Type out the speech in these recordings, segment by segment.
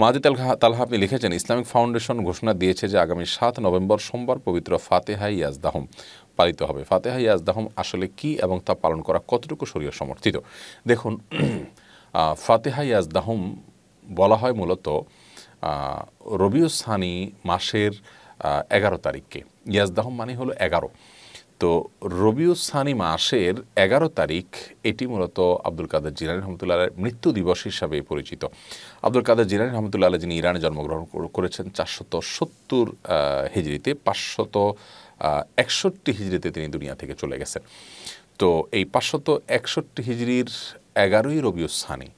আল তালহা আপনি লিখেছেন Islamic foundation ঘোষণা দিয়েছে যে আগামী সাত নভেম্বর সোমবার পবিত্র ফাতেহা ইয়াজদাহম পালিত হবে ফাতেহা ইয়াজদাহম আসলে কি এবং তা পালন করা কতটুকু শরীয় সমর্থিত দেখুন ফাতেহা ইয়াজদাহম বলা হয় মূলত রবিউসানি মাসের এগারো তারিখকে ইয়াজদাহম মানে হলো এগারো তো রবিউ সানি মাসের এগারো তারিখ এটি মূলত আব্দুল কাদের জিরানি রহমতুল্লাহ মৃত্যু দিবস হিসাবে পরিচিত আব্দুল কাদের জিরানি রহমতুল্লাহ যিনি ইরানে জন্মগ্রহণ করেছেন চারশত সত্তর হিজড়িতে পাঁচশত একষট্টি হিজড়িতে তিনি দুনিয়া থেকে চলে গেছেন তো এই পাঁচশত একষট্টি হিজড়ির এগারোই রবিউ সানি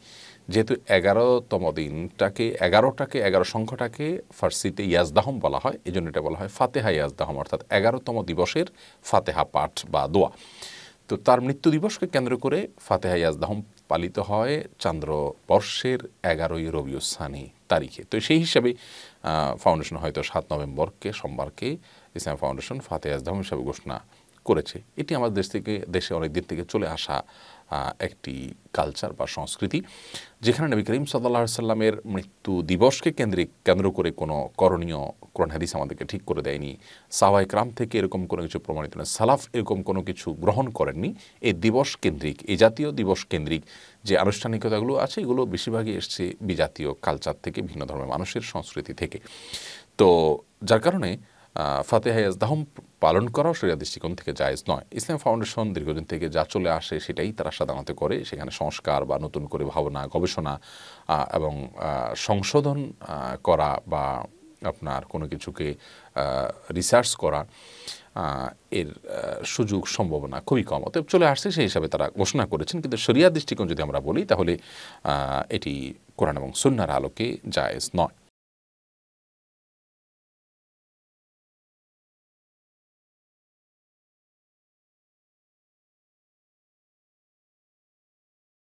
যেহেতু এগারোতম দিনটাকে এগারোটাকে এগারো সংখ্যাটাকে ফার্সিতে ইয়াজদাহম বলা হয় এই জন্য এটা বলা হয় ফাতেহা ইয়াজদাহম অর্থাৎ এগারোতম দিবসের ফাতেহা পাঠ বা দোয়া তো তার মৃত্যু দিবসকে কেন্দ্র করে ফাতেহা ইয়াজদাহম পালিত হয় চান্দ্রবর্ষের এগারোই রবিউসানি তারিখে তো সেই হিসাবে ফাউন্ডেশন হয়তো সাত নভেম্বরকে সোমবারকে ইসলাম ফাউন্ডেশন ফাতে ইয়াজদাহম হিসাবে ঘোষণা করেছে এটি আমাদের দেশ থেকে দেশে অনেক দিন থেকে চলে আসা একটি কালচার বা সংস্কৃতি যেখানে নবী করিম সাল্লা সাল্লামের মৃত্যু দিবসকে কেন্দ্রিক কেন্দ্র করে কোনো করণীয় কোরআন হাদিস আমাদেরকে ঠিক করে দেয়নি সাওয়াই ক্রাম থেকে এরকম কোনো কিছু প্রমাণিত নয় সালাফ এরকম কোনো কিছু গ্রহণ করেননি এই দিবস কেন্দ্রিক এই জাতীয় দিবস কেন্দ্রিক যে আনুষ্ঠানিকতাগুলো আছে এগুলো বেশিরভাগই এসছে বিজাতীয় কালচার থেকে ভিন্ন ধর্মের মানুষের সংস্কৃতি থেকে তো যার কারণে আজ দাহম পালন করাও শরিয়া দৃষ্টিকোণ থেকে জায়েজ নয় ইসলাম ফাউন্ডেশন দীর্ঘদিন থেকে যা চলে আসে সেটাই তারা সাধারণত করে সেখানে সংস্কার বা নতুন করে ভাবনা গবেষণা এবং সংশোধন করা বা আপনার কোনো কিছুকে রিসার্চ করা এর সুযোগ সম্ভাবনা খুবই কম অতএব চলে আসছে সেই হিসাবে তারা ঘোষণা করেছেন কিন্তু সরিয়া দৃষ্টিকোণ যদি আমরা বলি তাহলে এটি কোরআন এবং সুন্নার আলোকে জায়েজ নয়